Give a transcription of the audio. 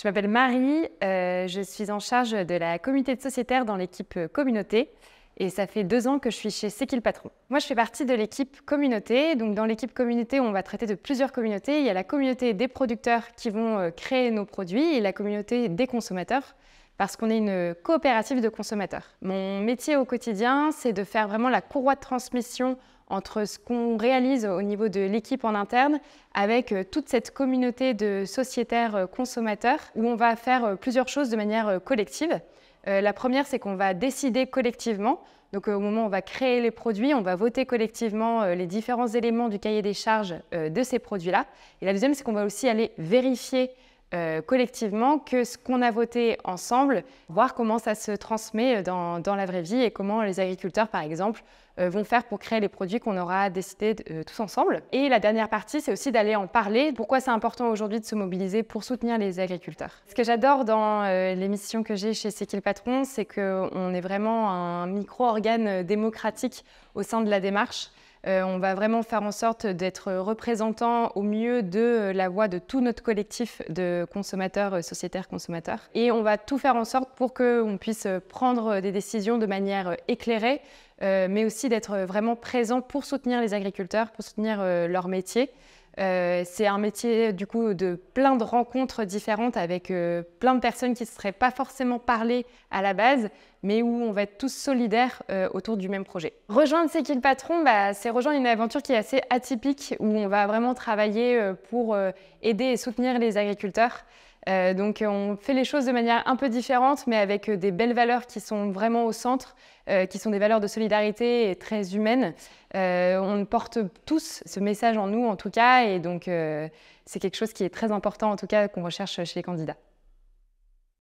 Je m'appelle Marie, euh, je suis en charge de la communauté de sociétaires dans l'équipe euh, communauté et ça fait deux ans que je suis chez C'est patron. Moi, je fais partie de l'équipe communauté. Donc, dans l'équipe communauté, on va traiter de plusieurs communautés. Il y a la communauté des producteurs qui vont euh, créer nos produits et la communauté des consommateurs parce qu'on est une coopérative de consommateurs. Mon métier au quotidien, c'est de faire vraiment la courroie de transmission entre ce qu'on réalise au niveau de l'équipe en interne avec euh, toute cette communauté de sociétaires euh, consommateurs où on va faire euh, plusieurs choses de manière collective. la première, c'est qu'on va décider collectivement. Donc au moment où on va créer les produits, on va voter collectivement les différents éléments du cahier des charges de ces produits-là. Et la deuxième, c'est qu'on va aussi aller vérifier euh, collectivement que ce qu'on a voté ensemble, voir comment ça se transmet euh, dans, la vraie vie et comment les agriculteurs, par exemple, euh, vont faire pour créer les produits qu'on aura décidé tous ensemble. Et la dernière partie, c'est aussi d'aller en parler, pourquoi c'est important aujourd'hui de se mobiliser pour soutenir les agriculteurs. Ce que j'adore dans l'émission que j'ai chez C'est qui patron, c'est qu'on est vraiment un micro-organe démocratique au sein de la démarche. Euh, on va vraiment faire en sorte d'être représentant au mieux de euh, la voix de tout notre collectif de consommateurs, euh, sociétaires, consommateurs. Et on va tout faire en sorte pour qu'on puisse prendre des décisions de manière éclairée, mais aussi d'être vraiment présent pour soutenir les agriculteurs, pour soutenir leur métier. Euh, c'est un métier du coup de plein de rencontres différentes avec euh, plein de personnes qui ne se seraient pas forcément parlées à la base, mais où on va être tous solidaires euh, autour du même projet. Rejoindre C'est qui le patron bah, C'est rejoindre une aventure qui est assez atypique, où on va vraiment travailler pour aider et soutenir les agriculteurs. Euh, donc on fait les choses de manière un peu différente, mais avec euh, des belles valeurs qui sont vraiment au centre, euh, qui sont des valeurs de solidarité et très humaines. on porte tous ce message en nous, en tout cas, et donc c'est quelque chose qui est très important, en tout cas, qu'on recherche chez les candidats.